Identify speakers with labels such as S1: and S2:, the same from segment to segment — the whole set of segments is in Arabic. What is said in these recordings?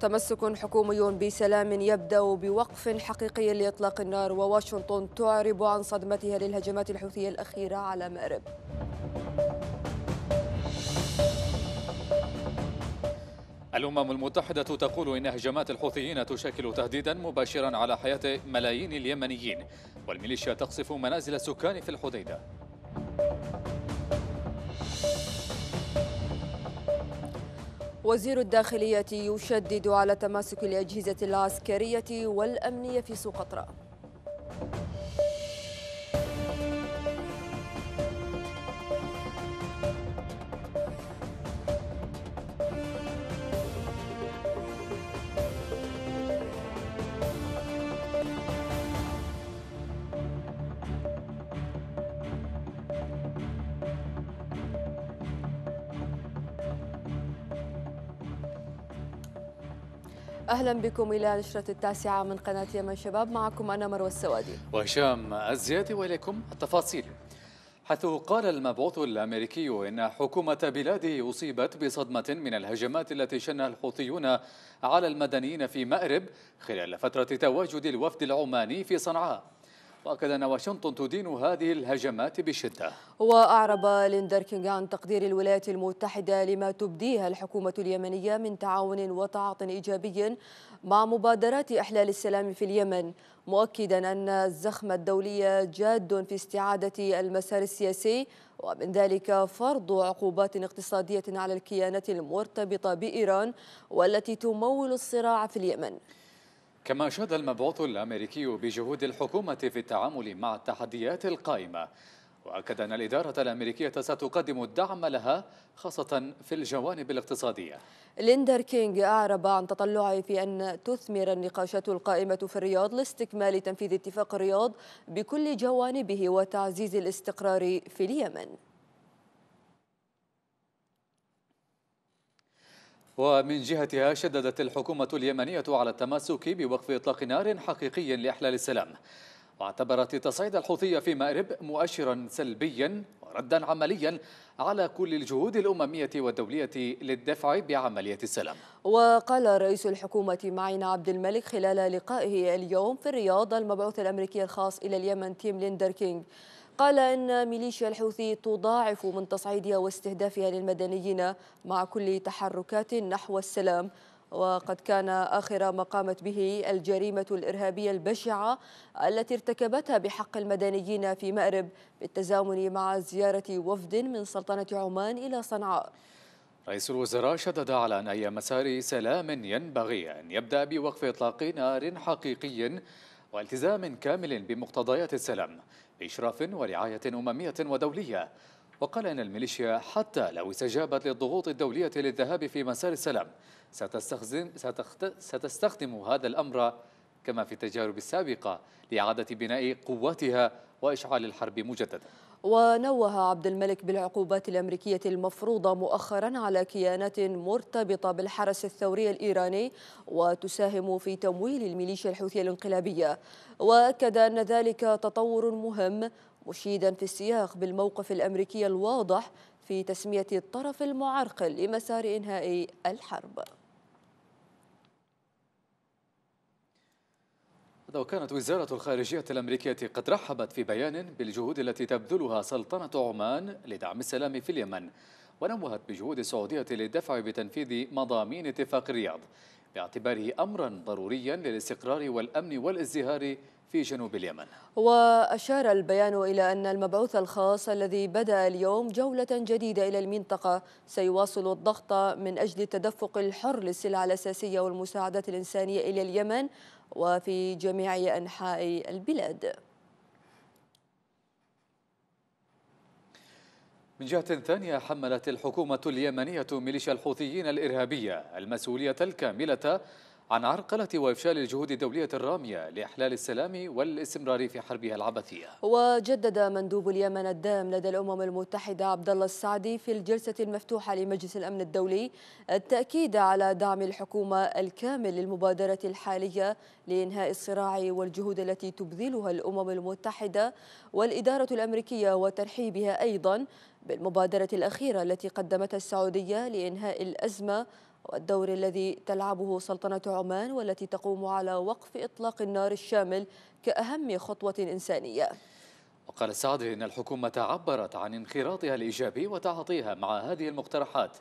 S1: تمسك حكومي بسلام يبدا بوقف حقيقي لاطلاق النار وواشنطن تعرب عن صدمتها للهجمات الحوثيه الاخيره على مأرب.
S2: الأمم المتحدة تقول إن هجمات الحوثيين تشكل تهديدا مباشرا على حياة ملايين اليمنيين والميليشيا تقصف منازل السكان في الحديدة
S1: وزير الداخلية يشدد على تماسك الأجهزة العسكرية والأمنية في سقطرى أهلا بكم إلى نشرة التاسعة من قناة يمن شباب معكم أنا مروى السوادي
S2: وهشام الزيادي وإليكم التفاصيل حيث قال المبعوث الأمريكي إن حكومة بلاده أصيبت بصدمة من الهجمات التي شنها الحوثيون على المدنيين في مأرب خلال فترة تواجد الوفد العماني في صنعاء وأكد أن واشنطن تدين هذه الهجمات بشدة
S1: وأعرب ليندركينغ عن تقدير الولايات المتحدة لما تبديها الحكومة اليمنية من تعاون وتعاط إيجابي مع مبادرات إحلال السلام في اليمن مؤكدا أن الزخم الدولي جاد في استعادة المسار السياسي ومن ذلك فرض عقوبات اقتصادية على الكيانات المرتبطة بإيران والتي تمول الصراع في اليمن
S2: كما شهد المبعوث الأمريكي بجهود الحكومة في التعامل مع التحديات القائمة وأكد أن الإدارة الأمريكية ستقدم الدعم لها خاصة في الجوانب الاقتصادية
S1: ليندر كينغ أعرب عن تطلعه في أن تثمر النقاشات القائمة في الرياض لاستكمال تنفيذ اتفاق الرياض بكل جوانبه وتعزيز الاستقرار في اليمن
S2: ومن جهتها شددت الحكومة اليمنية على التمسك بوقف إطلاق نار حقيقي لإحلال السلام واعتبرت تصعيد الحوثية في مأرب مؤشرا سلبيا وردا عمليا على كل الجهود الأممية والدولية للدفع بعملية السلام
S1: وقال رئيس الحكومة معين عبد الملك خلال لقائه اليوم في الرياض المبعوث الأمريكي الخاص إلى اليمن تيم ليندر كينغ قال إن ميليشيا الحوثي تضاعف من تصعيدها واستهدافها للمدنيين مع كل تحركات نحو السلام وقد كان آخر ما قامت به الجريمة الإرهابية البشعة التي ارتكبتها بحق المدنيين في مأرب بالتزامن مع زيارة وفد من سلطنة عمان إلى صنعاء
S2: رئيس الوزراء شدد على أن أي مسار سلام ينبغي أن يبدأ بوقف إطلاق نار حقيقي والتزام كامل بمقتضيات السلام بإشراف ورعاية أممية ودولية وقال إن الميليشيا حتى لو استجابت للضغوط الدولية للذهاب في مسار السلام ستستخدم, ستستخدم هذا الأمر كما في التجارب السابقة لإعادة بناء قواتها وإشعال الحرب مجددا
S1: ونوه عبد الملك بالعقوبات الأمريكية المفروضة مؤخرا على كيانات مرتبطة بالحرس الثوري الإيراني وتساهم في تمويل الميليشيا الحوثية الانقلابية وأكد أن ذلك تطور مهم مشيدا في السياق بالموقف الأمريكي الواضح في تسمية الطرف المعرقل لمسار إنهاء الحرب
S2: وكانت وزارة الخارجية الأمريكية قد رحبت في بيان بالجهود التي تبذلها سلطنة عمان لدعم السلام في اليمن ونوهت بجهود السعودية للدفع بتنفيذ مضامين اتفاق الرياض باعتباره أمرا ضروريا للاستقرار والأمن والازدهار في جنوب اليمن
S1: وأشار البيان إلى أن المبعوث الخاص الذي بدأ اليوم جولة جديدة إلى المنطقة سيواصل الضغط من أجل التدفق الحر للسلع الأساسية والمساعدات الإنسانية إلى اليمن وفي جميع أنحاء البلاد
S2: من جهة ثانية حملت الحكومة اليمنية ميليشيا الحوثيين الإرهابية المسؤولية الكاملة عن عرقلة وإفشال الجهود الدولية الرامية لإحلال السلام والاستمرار في حربها العبثية
S1: وجدد مندوب اليمن الدائم لدى الأمم المتحدة عبد الله السعدي في الجلسة المفتوحة لمجلس الأمن الدولي التأكيد على دعم الحكومة الكامل للمبادرة الحالية لإنهاء الصراع والجهود التي تبذلها الأمم المتحدة والإدارة الأمريكية وترحيبها أيضا بالمبادرة الأخيرة التي قدمتها السعودية لإنهاء الأزمة والدور الذي تلعبه سلطنة عمان والتي تقوم على وقف إطلاق النار الشامل كأهم خطوة إنسانية
S2: وقال السعد إن الحكومة عبرت عن انخراطها الإيجابي وتعاطيها مع هذه المقترحات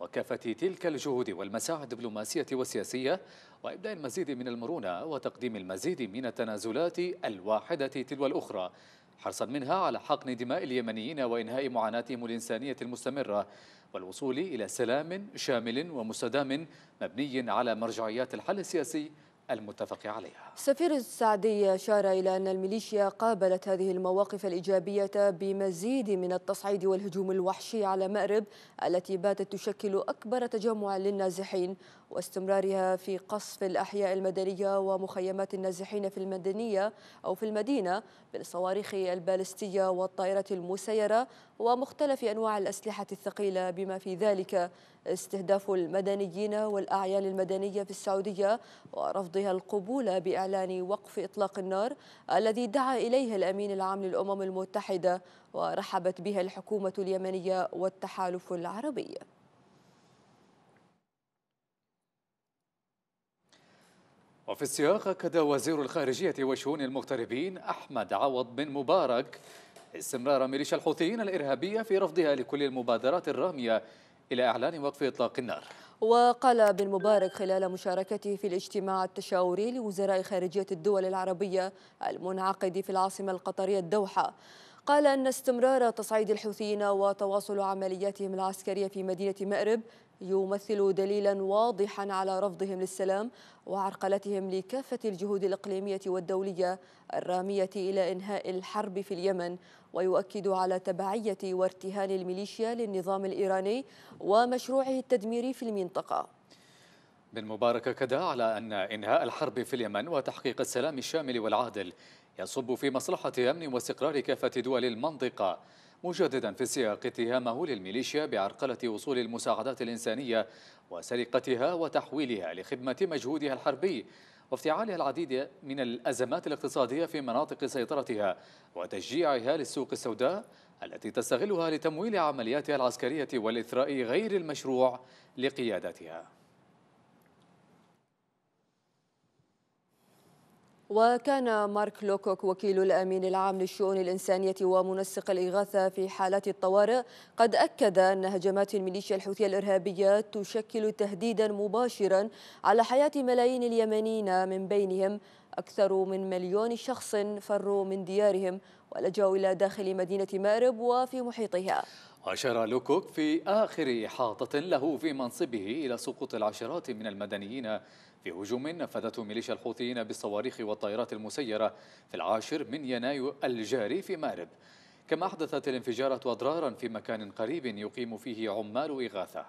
S2: وكافة تلك الجهود والمساعي الدبلوماسية والسياسية وإبداء المزيد من المرونة وتقديم المزيد من التنازلات الواحدة تلو الأخرى حرصا منها على حقن دماء اليمنيين وإنهاء معاناتهم الإنسانية المستمرة والوصول إلى سلام شامل ومستدام مبني على مرجعيات الحل السياسي المتفق عليها
S1: سفير السعدي أشار إلى أن الميليشيا قابلت هذه المواقف الإيجابية بمزيد من التصعيد والهجوم الوحشي على مأرب التي باتت تشكل أكبر تجمع للنازحين واستمرارها في قصف الأحياء المدنية ومخيمات النازحين في المدنية أو في المدينة بالصواريخ البالستية والطائرة المسيرة ومختلف أنواع الأسلحة الثقيلة بما في ذلك استهداف المدنيين والأعيان المدنية في السعودية ورفضها القبول بإعلان وقف إطلاق النار الذي دعا إليه الأمين العام للأمم المتحدة ورحبت بها الحكومة اليمنية والتحالف العربي
S2: وفي السياق أكد وزير الخارجية وشؤون المغتربين أحمد عوض بن مبارك استمرار ميليشيا الحوثيين الإرهابية في رفضها لكل المبادرات الرامية إلى إعلان وقف إطلاق النار
S1: وقال بن مبارك خلال مشاركته في الاجتماع التشاوري لوزراء خارجية الدول العربية المنعقد في العاصمة القطرية الدوحة قال أن استمرار تصعيد الحوثيين وتواصل عملياتهم العسكرية في مدينة مأرب يمثل دليلا واضحا على رفضهم للسلام وعرقلتهم لكافة الجهود الإقليمية والدولية الرامية إلى إنهاء الحرب في اليمن ويؤكد على تبعية وارتهان الميليشيا للنظام الإيراني ومشروعه التدميري في المنطقة
S2: بن مبارك كدا على أن إنهاء الحرب في اليمن وتحقيق السلام الشامل والعادل يصب في مصلحة أمن واستقرار كافة دول المنطقة مجددا في سياق اتهامه للميليشيا بعرقلة وصول المساعدات الإنسانية وسرقتها وتحويلها لخدمة مجهودها الحربي وافتعالها العديد من الأزمات الاقتصادية في مناطق سيطرتها وتشجيعها للسوق السوداء التي تستغلها لتمويل عملياتها العسكرية والإثراء غير المشروع لقيادتها
S1: وكان مارك لوكوك وكيل الأمين العام للشؤون الإنسانية ومنسق الإغاثة في حالات الطوارئ قد أكد أن هجمات الميليشيا الحوثية الإرهابية تشكل تهديدا مباشرا على حياة ملايين اليمنيين من بينهم أكثر من مليون شخص فروا من ديارهم ولجأوا إلى داخل مدينة مأرب وفي محيطها
S2: أشار لوكوك في آخر إحاطة له في منصبه إلى سقوط العشرات من المدنيين في هجوم نفذته ميليشيا الحوثيين بالصواريخ والطائرات المسيرة في العاشر من يناير الجاري في مارب كما أحدثت الانفجارات أضرارا في مكان قريب يقيم فيه عمال إغاثة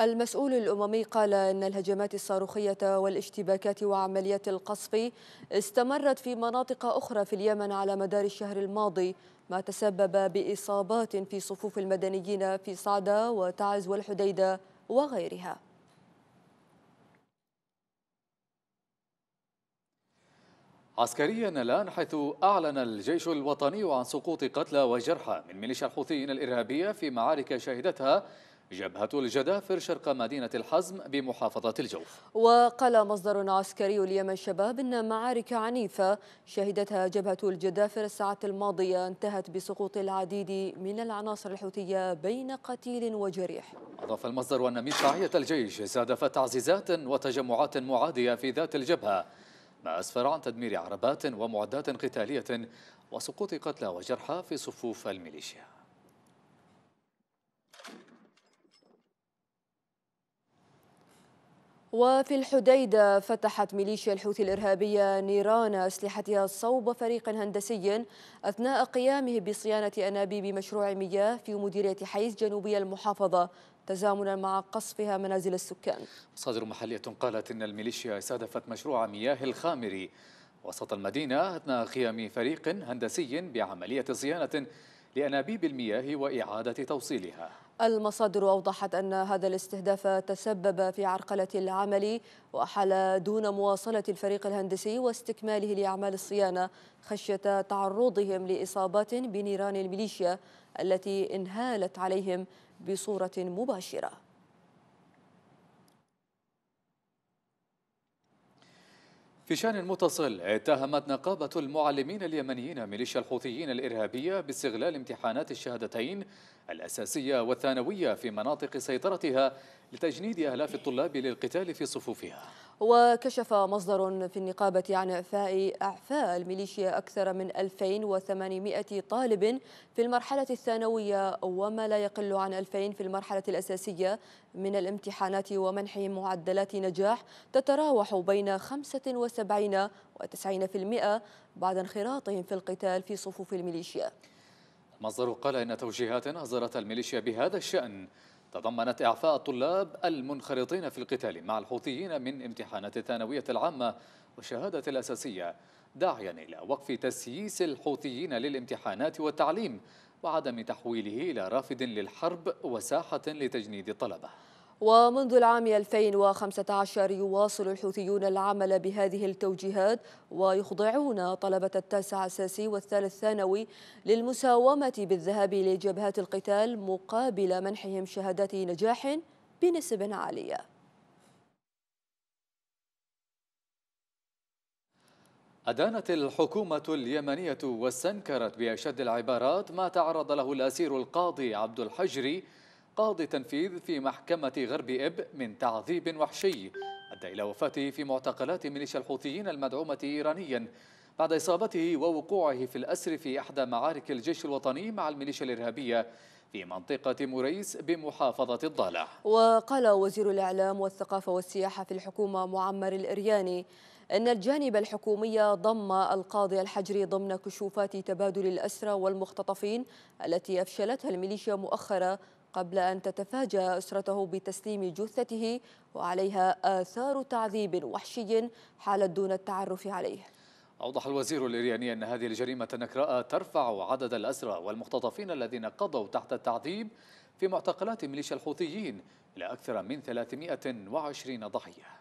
S1: المسؤول الأممي قال أن الهجمات الصاروخية والاشتباكات وعمليات القصف استمرت في مناطق أخرى في اليمن على مدار الشهر الماضي ما تسبب بإصابات في صفوف المدنيين في صعدة وتعز والحديدة وغيرها
S2: عسكريا الآن حيث أعلن الجيش الوطني عن سقوط قتلى وجرحى من ميليشيا الحوثيين الإرهابية في معارك شهدتها جبهة الجدافر شرق مدينة الحزم بمحافظة الجوف
S1: وقال مصدر عسكري اليمن شباب إن معارك عنيفة شهدتها جبهة الجدافر الساعات الماضية انتهت بسقوط العديد من العناصر الحوثية بين قتيل وجريح
S2: أضاف المصدر أن مدفعية الجيش استهدفت تعزيزات وتجمعات معادية في ذات الجبهة ما أسفر عن تدمير عربات ومعدات قتالية وسقوط قتلى وجرحى في صفوف الميليشيا
S1: وفي الحديدة فتحت ميليشيا الحوثي الإرهابية نيران أسلحتها صوب فريق هندسي أثناء قيامه بصيانة أنابيب مشروع مياه في مديرية حيز جنوبية المحافظة تزامنا مع قصفها منازل السكان
S2: مصادر محلية قالت إن الميليشيا استهدفت مشروع مياه الخامري وسط المدينة أثناء قيام فريق هندسي بعملية صيانة لأنابيب المياه وإعادة توصيلها
S1: المصادر أوضحت أن هذا الاستهداف تسبب في عرقلة العمل وحل دون مواصلة الفريق الهندسي واستكماله لأعمال الصيانة خشية تعرضهم لإصابات بنيران الميليشيا التي انهالت عليهم بصورة مباشرة
S2: في شان متصل اتهمت نقابة المعلمين اليمنيين ميليشيا الحوثيين الإرهابية باستغلال امتحانات الشهادتين الأساسية والثانوية في مناطق سيطرتها لتجنيد أهلاف الطلاب للقتال في صفوفها
S1: وكشف مصدر في النقابة عن إعفاء أعفاء الميليشيا أكثر من 2800 طالب في المرحلة الثانوية وما لا يقل عن 2000 في المرحلة الأساسية من الامتحانات ومنحهم معدلات نجاح تتراوح بين 75 و 90% بعد انخراطهم في القتال في صفوف الميليشيا
S2: مصدر قال إن توجيهات أصدرتها الميليشيا بهذا الشأن تضمنت إعفاء الطلاب المنخرطين في القتال مع الحوثيين من امتحانات الثانوية العامة والشهادة الأساسية داعيا إلى وقف تسييس الحوثيين للامتحانات والتعليم وعدم تحويله إلى رافد للحرب وساحة لتجنيد الطلبة
S1: ومنذ العام 2015 يواصل الحوثيون العمل بهذه التوجيهات ويخضعون طلبة التاسع الساسي والثالث ثانوي للمساومة بالذهاب لجبهات القتال مقابل منحهم شهادات نجاح بنسب عالية
S2: أدانت الحكومة اليمنية واستنكرت بأشد العبارات ما تعرض له الأسير القاضي عبد الحجري قاضي تنفيذ في محكمة غرب إب من تعذيب وحشي أدى إلى وفاته في معتقلات ميليشيا الحوثيين المدعومة إيرانيا بعد إصابته ووقوعه في الأسر في إحدى معارك الجيش الوطني مع الميليشيا الإرهابية في منطقة موريس بمحافظة الضالع
S1: وقال وزير الإعلام والثقافة والسياحة في الحكومة معمر الإرياني أن الجانب الحكومي ضم القاضي الحجري ضمن كشوفات تبادل الأسرى والمختطفين التي أفشلتها الميليشيا مؤخرا قبل أن تتفاجأ أسرته بتسليم جثته وعليها آثار تعذيب وحشي حالت دون التعرف عليه
S2: أوضح الوزير الإيراني أن هذه الجريمة النكراء ترفع عدد الأسرى والمختطفين الذين قضوا تحت التعذيب في معتقلات ميليشيا الحوثيين إلى أكثر من 320 ضحية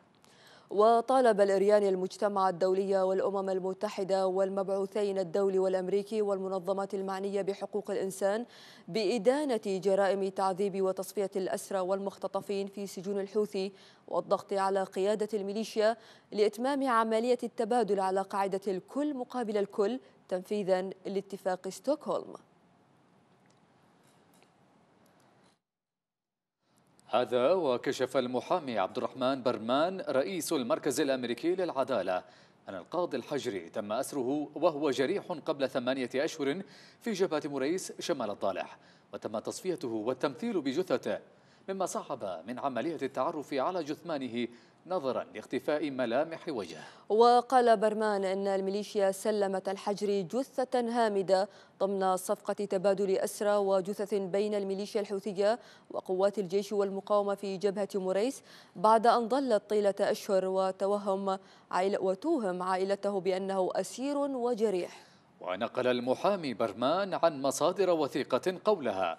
S1: وطالب الإريان المجتمع الدولي والأمم المتحدة والمبعوثين الدولي والأمريكي والمنظمات المعنية بحقوق الإنسان بإدانة جرائم تعذيب وتصفية الأسرى والمختطفين في سجون الحوثي والضغط على قيادة الميليشيا لإتمام عملية التبادل على قاعدة الكل مقابل الكل تنفيذا لاتفاق ستوكهولم
S2: هذا وكشف المحامي عبد الرحمن برمان رئيس المركز الأمريكي للعدالة أن القاضي الحجري تم أسره وهو جريح قبل ثمانية أشهر في جبهة مريس شمال الضالح وتم تصفيته والتمثيل بجثته مما صعب من عملية التعرف على جثمانه نظرا لاختفاء ملامح وجهه
S1: وقال برمان أن الميليشيا سلمت الحجر جثة هامدة ضمن صفقة تبادل أسرى وجثث بين الميليشيا الحوثية وقوات الجيش والمقاومة في جبهة موريس بعد أن ظلت طيلة أشهر وتوهم عائل وتوهم عائلته بأنه أسير وجريح
S2: ونقل المحامي برمان عن مصادر وثيقة قولها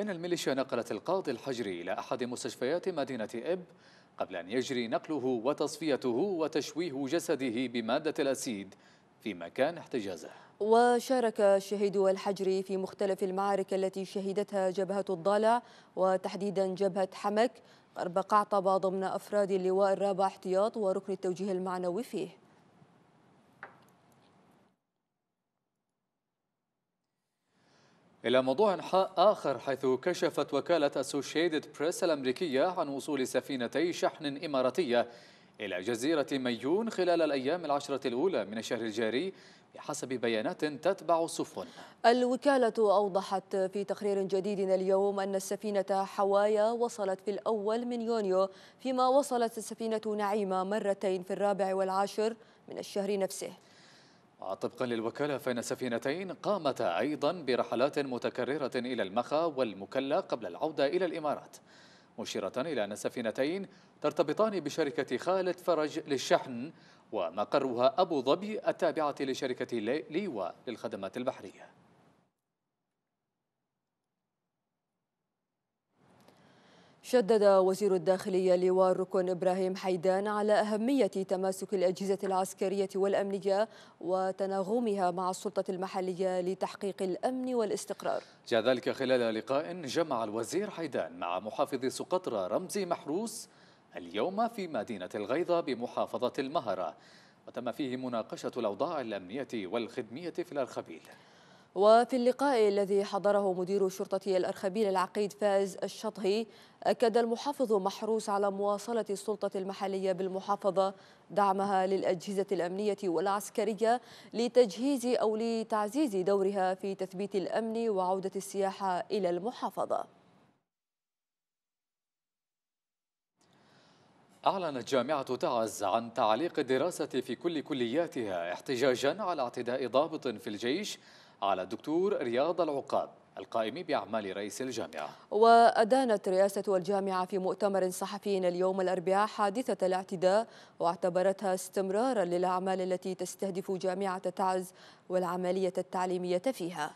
S2: إن الميليشيا نقلت القاضي الحجري إلى أحد مستشفيات مدينة إب قبل أن يجري نقله وتصفيته وتشويه جسده بمادة الأسيد في مكان احتجازه
S1: وشارك الشهيد الحجري في مختلف المعارك التي شهدتها جبهة الضالع وتحديدا جبهة حمك غرب قعطبة ضمن أفراد اللواء الرابع احتياط وركن التوجيه المعنوي فيه
S2: إلى موضوع آخر حيث كشفت وكالة أسوشيتد بريس الأمريكية عن وصول سفينتي شحن إماراتية إلى جزيرة ميون خلال الأيام العشرة الأولى من الشهر الجاري بحسب بيانات تتبع
S3: السفن
S1: الوكالة أوضحت في تقرير جديد اليوم أن السفينة حوايا وصلت في الأول من يونيو فيما وصلت السفينة نعيمة مرتين في الرابع والعاشر من الشهر نفسه
S2: طبقا للوكالة فإن السفينتين قامتا أيضا برحلات متكررة إلى المخا والمكلا قبل العودة إلى الإمارات مشيرة إلى أن السفينتين ترتبطان بشركة خالد فرج للشحن ومقرها أبو ظبي التابعة لشركة ليوا للخدمات البحرية
S1: شدد وزير الداخلية لواء الركن إبراهيم حيدان على أهمية تماسك الأجهزة العسكرية والأمنية وتناغمها مع السلطة المحلية لتحقيق الأمن والاستقرار
S2: جاء ذلك خلال لقاء جمع الوزير حيدان مع محافظ سقطرى رمزي محروس اليوم في مدينة الغيضة بمحافظة المهرة وتم فيه مناقشة الأوضاع الأمنية والخدمية في الأرخبيل
S1: وفي اللقاء الذي حضره مدير شرطة الأرخبيل العقيد فائز الشطهي أكد المحافظ محروس على مواصلة السلطة المحلية بالمحافظة دعمها للأجهزة الأمنية والعسكرية لتجهيز أو لتعزيز دورها في تثبيت الأمن وعودة السياحة إلى المحافظة
S2: أعلنت جامعة تعز عن تعليق الدراسة في كل كلياتها احتجاجا على اعتداء ضابط في الجيش على الدكتور رياض العقاب القائم بأعمال رئيس الجامعة
S1: وأدانت رئاسة الجامعة في مؤتمر صحفي اليوم الأربعاء حادثة الاعتداء واعتبرتها استمرارا للأعمال التي تستهدف جامعة تعز والعملية التعليمية فيها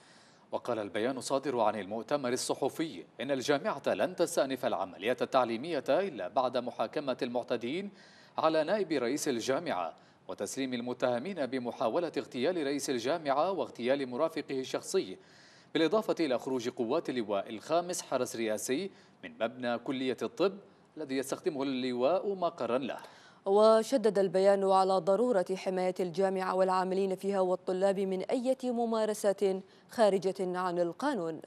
S2: وقال البيان الصادر عن المؤتمر الصحفي إن الجامعة لن تستأنف العملية التعليمية إلا بعد محاكمة المعتدين على نائب رئيس الجامعة وتسليم المتهمين بمحاولة اغتيال رئيس الجامعة واغتيال مرافقه الشخصي بالإضافة إلى خروج قوات اللواء الخامس حرس رئاسي من مبنى كلية الطب الذي يستخدمه اللواء مقرا له
S1: وشدد البيان على ضرورة حماية الجامعة والعاملين فيها والطلاب من أي ممارسات خارجة عن القانون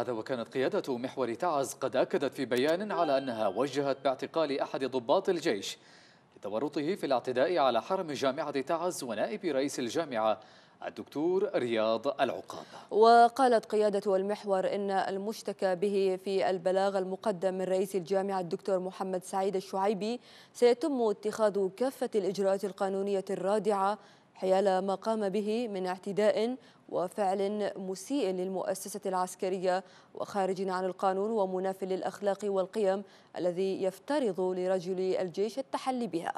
S2: هذا وكانت قيادة محور تعز قد أكدت في بيان على أنها وجهت باعتقال أحد ضباط الجيش لتورطه في الاعتداء على حرم جامعة تعز ونائب رئيس الجامعة الدكتور رياض العقاب وقالت
S1: قيادة المحور إن المشتكى به في البلاغ المقدم من رئيس الجامعة الدكتور محمد سعيد الشعيبي سيتم اتخاذ كافة الإجراءات القانونية الرادعة حيال ما قام به من اعتداء وفعل مسيء للمؤسسة العسكرية وخارج عن القانون ومناف للأخلاق والقيم الذي يفترض لرجل الجيش التحلي بها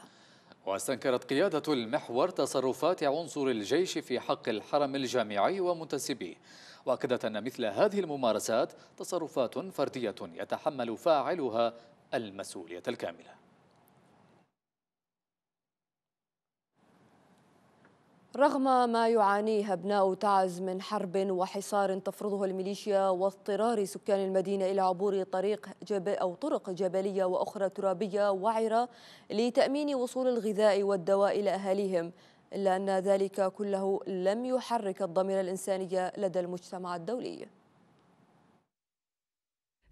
S2: واستنكرت قيادة المحور تصرفات عنصر الجيش في حق الحرم الجامعي ومنتسبيه وأكدت أن مثل هذه الممارسات تصرفات فردية يتحمل فاعلها المسؤولية الكاملة
S1: رغم ما يعانيه أبناء تعز من حرب وحصار تفرضه الميليشيا واضطرار سكان المدينة إلى عبور طريق جب أو طرق جبلية وأخرى ترابية وعرة لتأمين وصول الغذاء والدواء إلى أهاليهم إلا أن ذلك كله لم يحرك الضمير الإنساني لدى المجتمع
S4: الدولي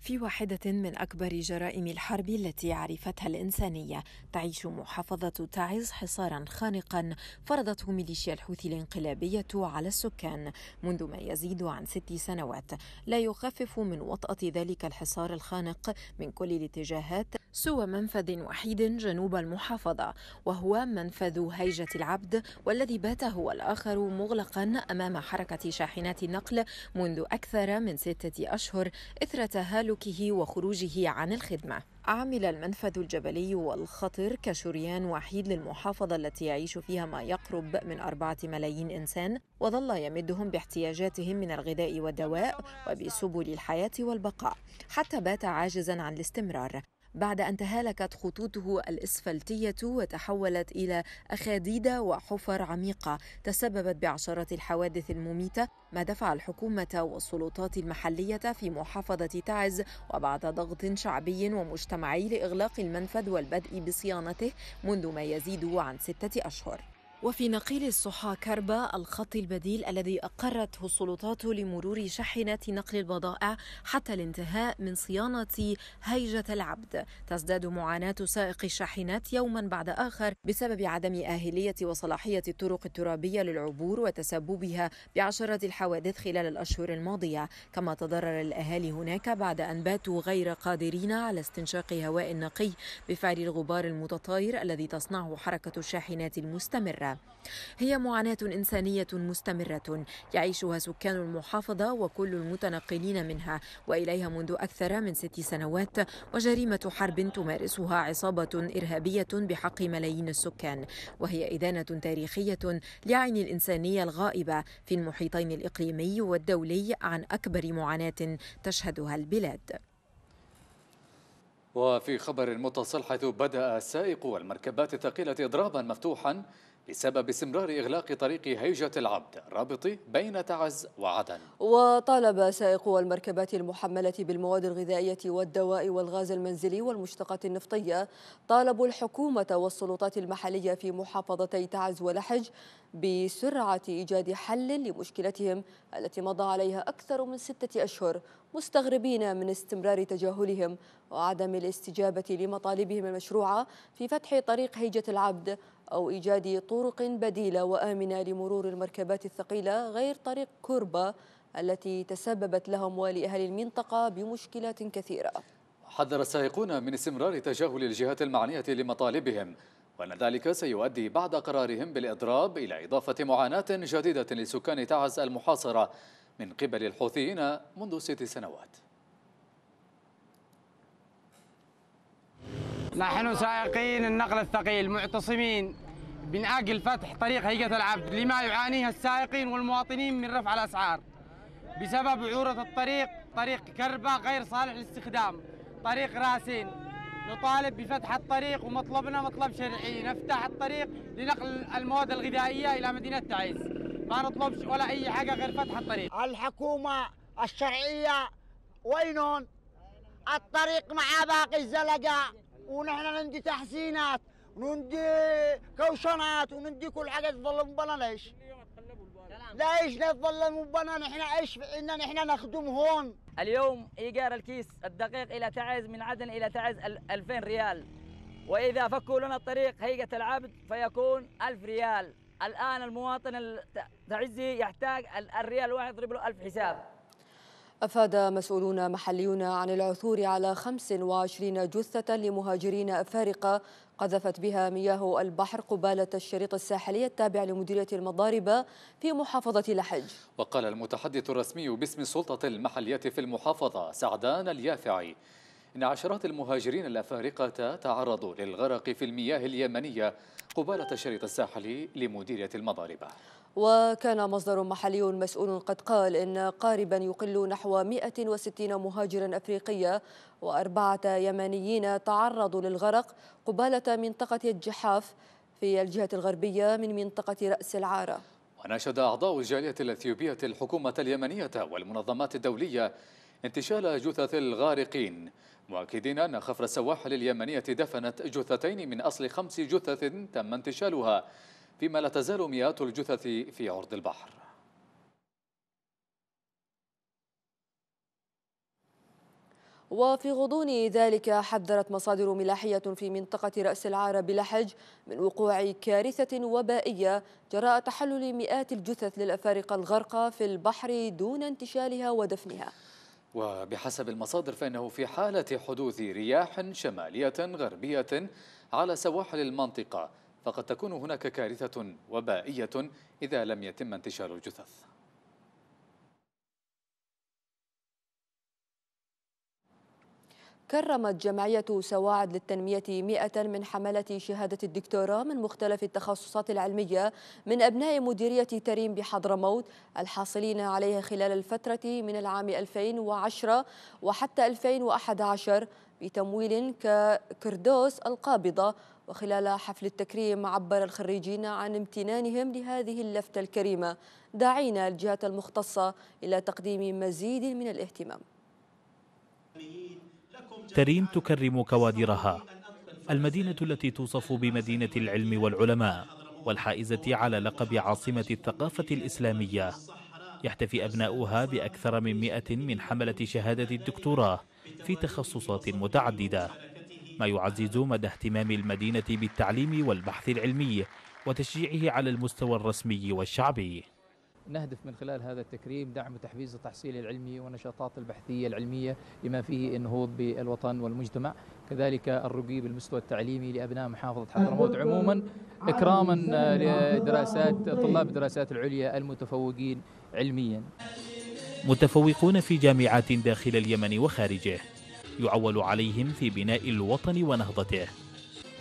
S4: في واحدة من أكبر جرائم الحرب التي عرفتها الإنسانية تعيش محافظة تعز حصارا خانقا فرضته ميليشيا الحوثي الانقلابية على السكان منذ ما يزيد عن ست سنوات لا يخفف من وطأة ذلك الحصار الخانق من كل الاتجاهات سوى منفذ وحيد جنوب المحافظة وهو منفذ هيجة العبد والذي بات هو الآخر مغلقا أمام حركة شاحنات النقل منذ أكثر من ستة أشهر إثر تهالك تسلكه وخروجه عن الخدمة عمل المنفذ الجبلي والخطر كشريان وحيد للمحافظة التي يعيش فيها ما يقرب من أربعة ملايين إنسان وظل يمدهم باحتياجاتهم من الغذاء والدواء وبسبل الحياة والبقاء حتى بات عاجزا عن الاستمرار بعد أن تهالكت خطوطه الإسفلتية وتحولت إلى أخاديد وحفر عميقة تسببت بعشرات الحوادث المميتة ما دفع الحكومة والسلطات المحلية في محافظة تعز وبعد ضغط شعبي ومجتمعي لإغلاق المنفذ والبدء بصيانته منذ ما يزيد عن ستة أشهر وفي نقيل الصحا كربة الخط البديل الذي أقرته السلطات لمرور شاحنة نقل البضائع حتى الانتهاء من صيانة هيجة العبد تزداد معاناة سائق الشاحنات يوما بعد آخر بسبب عدم أهلية وصلاحية الطرق الترابية للعبور وتسببها بعشرة الحوادث خلال الأشهر الماضية كما تضرر الأهالي هناك بعد أن باتوا غير قادرين على استنشاق هواء نقي بفعل الغبار المتطاير الذي تصنعه حركة الشاحنات المستمرة هي معاناة إنسانية مستمرة يعيشها سكان المحافظة وكل المتنقلين منها وإليها منذ أكثر من ست سنوات وجريمة حرب تمارسها عصابة إرهابية بحق ملايين السكان وهي إدانة تاريخية لعين الإنسانية الغائبة في المحيطين الإقليمي والدولي عن أكبر معاناة تشهدها البلاد
S2: وفي خبر متصل حيث بدأ السائق والمركبات الثقيلة إضرابا مفتوحا بسبب استمرار إغلاق طريق هيجة العبد الرابط بين تعز وعدن
S1: وطالب سائقو المركبات المحملة بالمواد الغذائية والدواء والغاز المنزلي والمشتقات النفطية طالبوا الحكومة والسلطات المحلية في محافظتي تعز ولحج بسرعة إيجاد حل لمشكلتهم التي مضى عليها أكثر من ستة أشهر مستغربين من استمرار تجاهلهم وعدم الاستجابة لمطالبهم المشروعة في فتح طريق هيجة العبد أو إيجاد طرق بديلة وآمنة لمرور المركبات الثقيلة غير طريق كربة التي تسببت لهم ولأهل المنطقة بمشكلات كثيرة
S2: حذر السائقون من استمرار تجاهل الجهات المعنية لمطالبهم وأن ذلك سيؤدي بعد قرارهم بالإضراب إلى إضافة معاناة جديدة لسكان تعز المحاصرة من قبل الحوثيين منذ ست سنوات
S3: نحن سائقين النقل الثقيل معتصمين بنأجل فتح طريق هيئة العبد لما يعانيه السائقين والمواطنين من رفع الأسعار بسبب عورة الطريق طريق كربة غير صالح للاستخدام طريق راسين نطالب بفتح الطريق ومطلبنا مطلب شرعي نفتح الطريق لنقل المواد الغذائية إلى مدينة تعز ما نطلبش ولا أي حاجة غير فتح الطريق الحكومة
S5: الشرعية وينهم الطريق مع باقي الزلقة ونحن ندي تحسينات وندي كوشنات وندي كل حاجه تظلموا بنا ليش؟ لا ايش لا تظلموا بنا نحن ايش ان نحن نخدم هون اليوم ايجار الكيس الدقيق الى تعز من عدن الى تعز 2000 ريال واذا فكوا لنا الطريق هيئه العبد فيكون 1000 ريال الان المواطن التعزي يحتاج الريال واحد يضرب له 1000 حساب
S1: أفاد مسؤولون محليون عن العثور على 25 جثة لمهاجرين أفارقة قذفت بها مياه البحر قبالة الشريط الساحلي التابع لمديرية المضاربة في محافظة لحج
S2: وقال المتحدث الرسمي باسم السلطة المحلية في المحافظة سعدان اليافعي إن عشرات المهاجرين الأفارقة تعرضوا للغرق في المياه اليمنية قبالة الشريط الساحلي لمديرية المضاربة
S1: وكان مصدر محلي مسؤول قد قال إن قاربا يقل نحو 160 مهاجرا أفريقيا وأربعة يمنيين تعرضوا للغرق قبالة منطقة الجحاف في الجهة الغربية من منطقة رأس العارة
S2: وناشد أعضاء الجالية الأثيوبية الحكومة اليمنية والمنظمات الدولية انتشال جثث الغارقين مؤكدين أن خفر السواحل اليمنية دفنت جثتين من أصل خمس جثث تم انتشالها فيما لا تزال مئات الجثث في عرض البحر
S1: وفي غضون ذلك حذرت مصادر ملاحية في منطقة رأس العار بلحج من وقوع كارثة وبائية جراء تحلل مئات الجثث للأفارقة الغرقى في البحر دون انتشالها ودفنها
S2: وبحسب المصادر فإنه في حالة حدوث رياح شمالية غربية على سواحل المنطقة فقد تكون هناك كارثة وبائية إذا لم يتم انتشار الجثث
S1: كرمت جمعية سواعد للتنمية 100 من حملة شهادة الدكتوراه من مختلف التخصصات العلمية من أبناء مديرية تريم بحضرموت الحاصلين عليها خلال الفترة من العام 2010 وحتى 2011 بتمويل ككردوس القابضة وخلال حفل التكريم عبر الخريجين عن امتنانهم لهذه اللفتة الكريمة داعين الجهات المختصة إلى تقديم مزيد من الاهتمام
S3: تريم تكرم كوادرها المدينة التي توصف بمدينة العلم والعلماء والحائزة على لقب عاصمة الثقافة الإسلامية يحتفي أبناؤها بأكثر من مئة من حملة شهادة الدكتوراه في تخصصات متعددة ما يعزز مدى اهتمام المدينة بالتعليم والبحث العلمي وتشجيعه على المستوى الرسمي والشعبي
S2: نهدف من خلال هذا التكريم دعم وتحفيز التحصيل العلمي والنشاطات البحثية العلمية لما فيه النهوض بالوطن والمجتمع كذلك الرقي بالمستوى التعليمي لأبناء محافظة حضرموت عموما إكراما آه، لدراسات طلاب الدراسات العليا المتفوقين علميا
S3: متفوقون في جامعات داخل اليمن وخارجه يعول عليهم في بناء الوطن ونهضته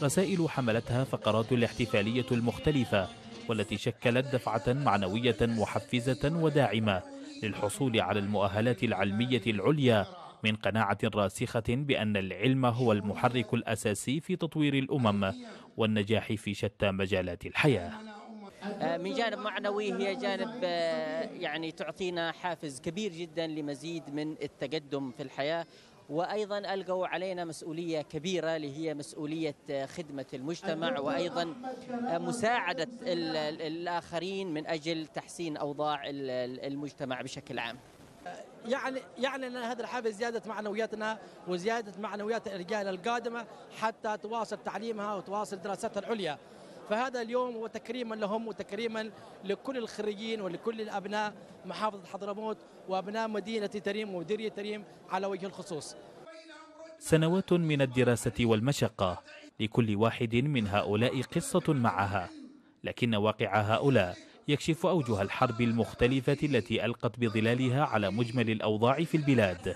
S3: رسائل حملتها فقرات الاحتفالية المختلفة والتي شكلت دفعة معنوية محفزة وداعمة للحصول على المؤهلات العلمية العليا من قناعة راسخة بأن العلم هو المحرك الأساسي في تطوير الأمم والنجاح في شتى مجالات الحياة آه، من جانب معنوي هي جانب آه، يعني تعطينا حافز كبير جدا لمزيد من التقدم في الحياة وايضا القوا علينا مسؤوليه كبيره اللي هي مسؤوليه خدمه المجتمع أيوة. وايضا مساعده الاخرين من اجل تحسين اوضاع المجتمع بشكل عام. يعني يعني ان هذا الحفل زياده معنوياتنا وزياده معنويات الرجال القادمه حتى تواصل تعليمها وتواصل دراستها العليا. فهذا اليوم هو تكريما لهم وتكريما لكل الخريجين ولكل الابناء محافظه حضرموت وابناء مدينه تريم ومديريه تريم على وجه الخصوص. سنوات من الدراسه والمشقه لكل واحد من هؤلاء قصه معها لكن واقع هؤلاء يكشف اوجه الحرب المختلفه التي القت بظلالها على مجمل الاوضاع في البلاد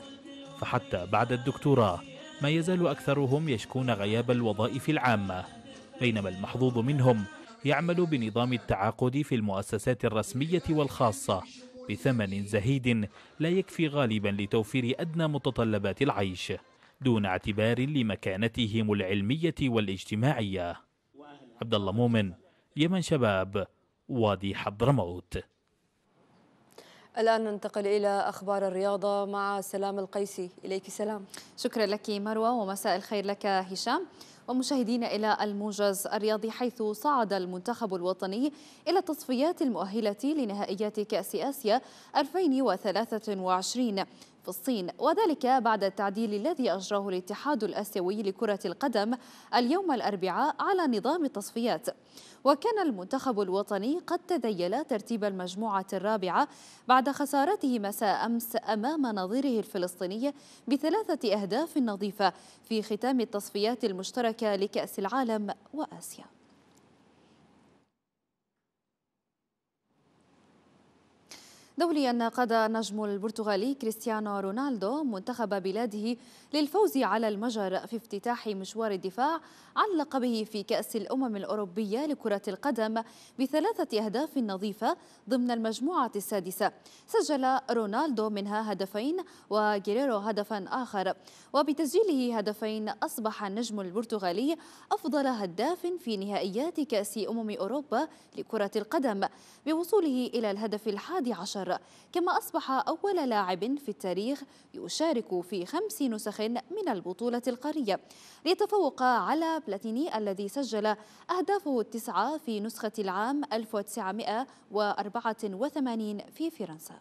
S3: فحتى بعد الدكتوراه ما يزال اكثرهم يشكون غياب الوظائف العامه بينما المحظوظ منهم يعمل بنظام التعاقد في المؤسسات الرسمية والخاصة بثمن زهيد لا يكفي غالبا لتوفير أدنى متطلبات العيش دون اعتبار لمكانتهم العلمية والاجتماعية عبد الله مؤمن يمن شباب وادي حضرموت
S1: الآن ننتقل إلى أخبار
S5: الرياضة مع سلام القيسي إليك سلام شكرا لك مروة ومساء الخير لك هشام ومشاهدينا إلى الموجز الرياضي حيث صعد المنتخب الوطني إلى التصفيات المؤهلة لنهائيات كأس آسيا 2023 في الصين وذلك بعد التعديل الذي أجراه الاتحاد الآسيوي لكرة القدم اليوم الأربعاء على نظام التصفيات وكان المنتخب الوطني قد تذيل ترتيب المجموعة الرابعة بعد خسارته مساء أمس أمام نظيره الفلسطيني بثلاثة أهداف نظيفة في ختام التصفيات المشتركة لكأس العالم وآسيا دوليا قاد نجم البرتغالي كريستيانو رونالدو منتخب بلاده للفوز على المجر في افتتاح مشوار الدفاع علق به في كأس الأمم الأوروبية لكرة القدم بثلاثة أهداف نظيفة ضمن المجموعة السادسة سجل رونالدو منها هدفين وجيريرو هدفا آخر وبتسجيله هدفين أصبح النجم البرتغالي أفضل هداف في نهائيات كأس أمم أوروبا لكرة القدم بوصوله إلى الهدف الحادي عشر كما أصبح أول لاعب في التاريخ يشارك في خمس نسخ من البطولة القارية ليتفوق على بلاتيني الذي سجل أهدافه التسعة في نسخة العام 1984 في فرنسا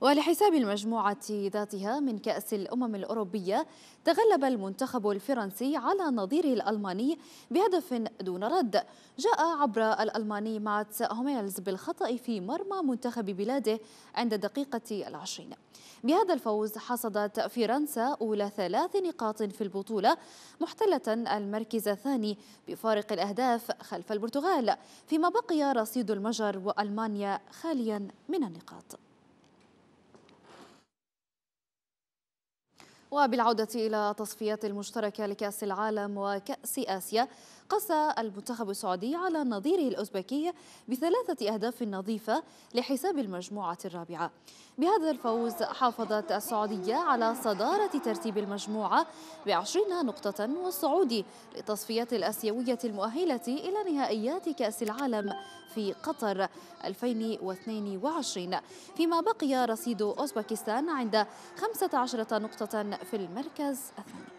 S5: ولحساب المجموعة ذاتها من كأس الأمم الأوروبية تغلب المنتخب الفرنسي على نظيره الألماني بهدف دون رد جاء عبر الألماني مات هوميلز بالخطأ في مرمى منتخب بلاده عند الدقيقة العشرين بهذا الفوز حصدت فرنسا أولى ثلاث نقاط في البطولة محتلة المركز الثاني بفارق الأهداف خلف البرتغال فيما بقي رصيد المجر وألمانيا خاليا من النقاط وبالعودة إلى تصفيات المشتركة لكأس العالم وكأس آسيا قسى المنتخب السعودي على نظيره الأوزبكي بثلاثة أهداف نظيفة لحساب المجموعة الرابعة بهذا الفوز حافظت السعودية على صدارة ترتيب المجموعة بعشرين نقطة والصعود لتصفيات الأسيوية المؤهلة إلى نهائيات كأس العالم في قطر 2022 فيما بقي رصيد أوزبكستان عند 15 نقطة في المركز الثاني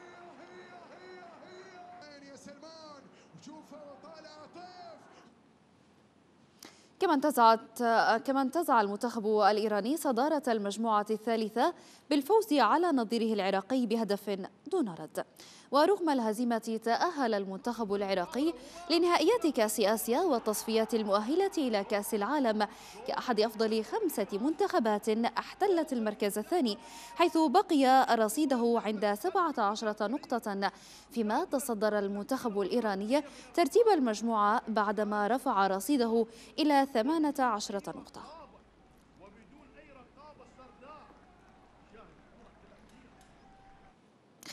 S5: كما انتزعت كما انتزع المنتخب الايراني صداره المجموعه الثالثه بالفوز على نظيره العراقي بهدف دون رد ورغم الهزيمة تأهل المنتخب العراقي لنهائيات كأس آسيا والتصفيات المؤهلة إلى كأس العالم كأحد أفضل خمسة منتخبات احتلت المركز الثاني حيث بقي رصيده عند 17 نقطة فيما تصدر المنتخب الإيراني ترتيب المجموعة بعدما رفع رصيده إلى 18 نقطة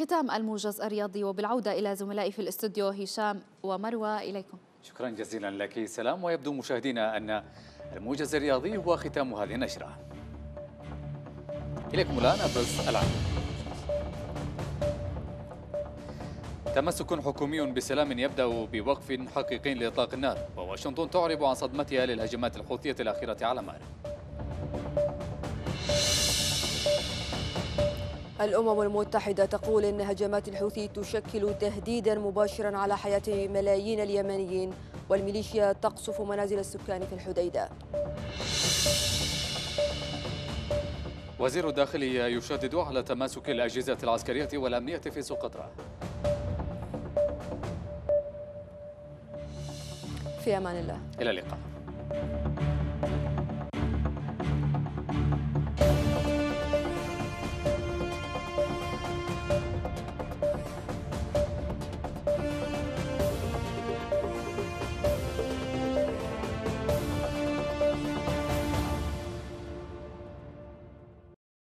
S5: ختام الموجز الرياضي وبالعودة إلى زملائي في الاستوديو هشام ومروى إليكم
S2: شكرا جزيلا لك سلام ويبدو مشاهدينا أن الموجز الرياضي هو ختام هذه النشرة إليكم الآن أبرز العام تمسك حكومي بسلام يبدأ بوقف حقيقي لإطلاق النار وواشنطن تعرب عن صدمتها للهجمات الحوثية الأخيرة على مأرب
S1: الأمم المتحدة تقول إن هجمات الحوثي تشكل تهديدا مباشرا على حياة ملايين اليمنيين والميليشيا تقصف منازل السكان في الحديدة
S2: وزير الداخلية يشدد على تماسك الأجهزة العسكرية والأمنية في سقطرى في أمان الله إلى اللقاء